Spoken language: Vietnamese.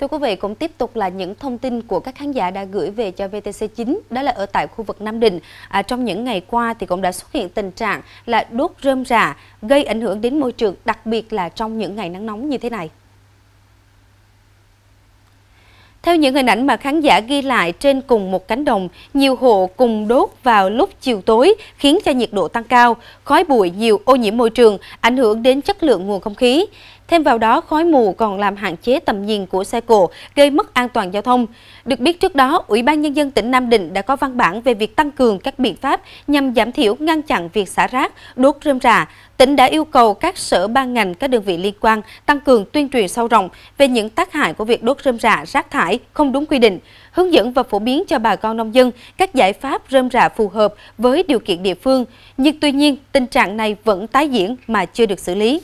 Thưa quý vị, cũng tiếp tục là những thông tin của các khán giả đã gửi về cho VTC9, đó là ở tại khu vực Nam Định. À, trong những ngày qua thì cũng đã xuất hiện tình trạng là đốt rơm rạ gây ảnh hưởng đến môi trường, đặc biệt là trong những ngày nắng nóng như thế này. Theo những hình ảnh mà khán giả ghi lại trên cùng một cánh đồng, nhiều hộ cùng đốt vào lúc chiều tối khiến cho nhiệt độ tăng cao, khói bụi nhiều ô nhiễm môi trường, ảnh hưởng đến chất lượng nguồn không khí. Thêm vào đó, khói mù còn làm hạn chế tầm nhìn của xe cộ, gây mất an toàn giao thông. Được biết trước đó, Ủy ban Nhân dân tỉnh Nam Định đã có văn bản về việc tăng cường các biện pháp nhằm giảm thiểu ngăn chặn việc xả rác, đốt rơm rạ. Tỉnh đã yêu cầu các sở ban ngành, các đơn vị liên quan tăng cường tuyên truyền sâu rộng về những tác hại của việc đốt rơm rạ, rác thải không đúng quy định, hướng dẫn và phổ biến cho bà con nông dân các giải pháp rơm rạ phù hợp với điều kiện địa phương, nhưng tuy nhiên tình trạng này vẫn tái diễn mà chưa được xử lý.